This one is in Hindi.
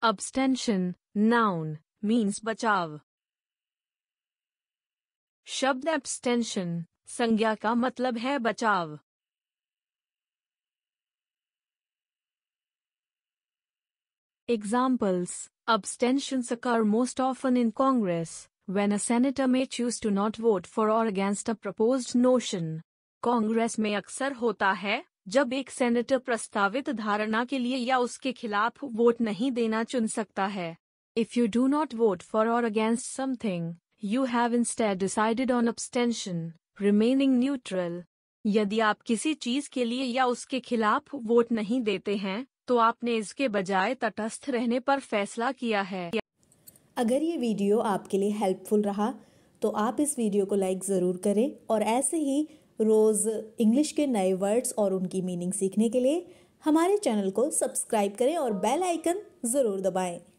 Abstention, noun, means बचाव शब्द abstention, संज्ञा का मतलब है बचाव Examples Abstentions occur most often in Congress, when a senator may choose to not vote for or against a proposed notion. Congress may अक्सर होता है जब एक सेनेटर प्रस्तावित धारणा के लिए या उसके खिलाफ वोट नहीं देना चुन सकता है if you do not vote for or against something you have instead decided on abstention, remaining neutral यदि आप किसी चीज के लिए या उसके खिलाफ वोट नहीं देते हैं तो आपने इसके बजाय तटस्थ रहने पर फैसला किया है अगर ये वीडियो आपके लिए हेल्पफुल रहा तो आप इस वीडियो को लाइक ज़रूर करें और ऐसे ही रोज़ इंग्लिश के नए वर्ड्स और उनकी मीनिंग सीखने के लिए हमारे चैनल को सब्सक्राइब करें और बेल आइकन ज़रूर दबाएं